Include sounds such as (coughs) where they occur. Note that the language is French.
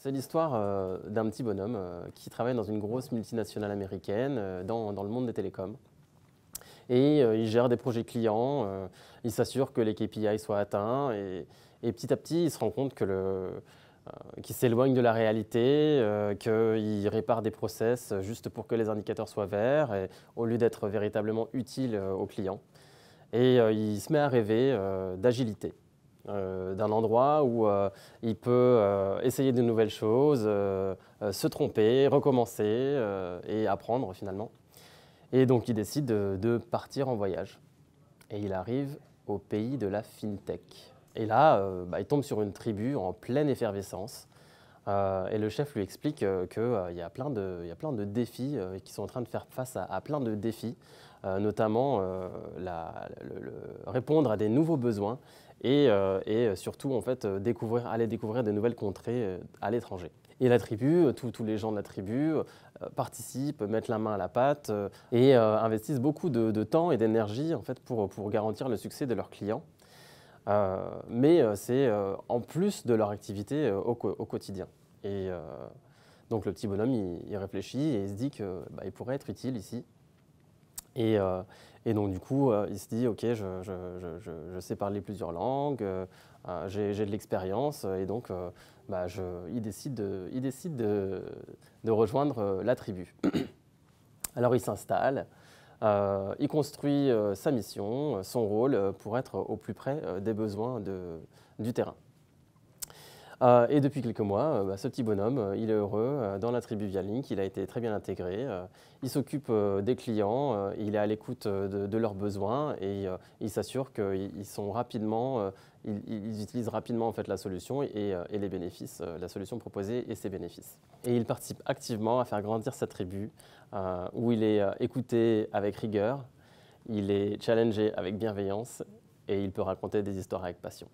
C'est l'histoire euh, d'un petit bonhomme euh, qui travaille dans une grosse multinationale américaine euh, dans, le monde des télécoms. Et il gère des projets clients, il s'assure que les KPI soient atteints et, petit à petit il se rend compte que qu'il s'éloigne de la réalité, qu'il répare des process juste pour que les indicateurs soient verts, au lieu d'être véritablement utile aux clients. Et il se met à rêver d'agilité. Euh, d'un endroit où euh, il peut euh, essayer de nouvelles choses, se tromper, recommencer et apprendre finalement. Et donc il décide de, partir en voyage. Et il arrive au pays de la FinTech. Et là, bah, il tombe sur une tribu en pleine effervescence euh, et le chef lui explique euh, qu'il euh, y, a plein de défis, et qu'ils sont en train de faire face à, plein de défis, notamment répondre à des nouveaux besoins et, surtout en fait, aller découvrir de nouvelles contrées à l'étranger. Et la tribu, tous les gens de la tribu participent, mettent la main à la pâte et investissent beaucoup de, temps et d'énergie en fait, pour garantir le succès de leurs clients. Euh, mais euh, c'est euh, en plus de leur activité au, quotidien. Et donc le petit bonhomme, il, réfléchit et il se dit qu'il bah, pourrait être utile ici. Et, donc, du coup, il se dit, OK, je, sais parler plusieurs langues, j'ai de l'expérience, et donc, bah, il décide, de rejoindre la tribu. (coughs) Alors, il s'installe, euh, il construit euh, sa mission, euh, son rôle pour être au plus près des besoins du terrain. Euh, et depuis quelques mois, euh, bah, ce petit bonhomme, euh, il est heureux dans la tribu via il a été très bien intégré, il s'occupe des clients, il est à l'écoute de, leurs besoins et il s'assure qu'ils sont rapidement, ils, utilisent rapidement en fait la solution et, et, les bénéfices, la solution proposée et ses bénéfices. Et il participe activement à faire grandir sa tribu, où il est écouté avec rigueur, il est challengé avec bienveillance et il peut raconter des histoires avec passion.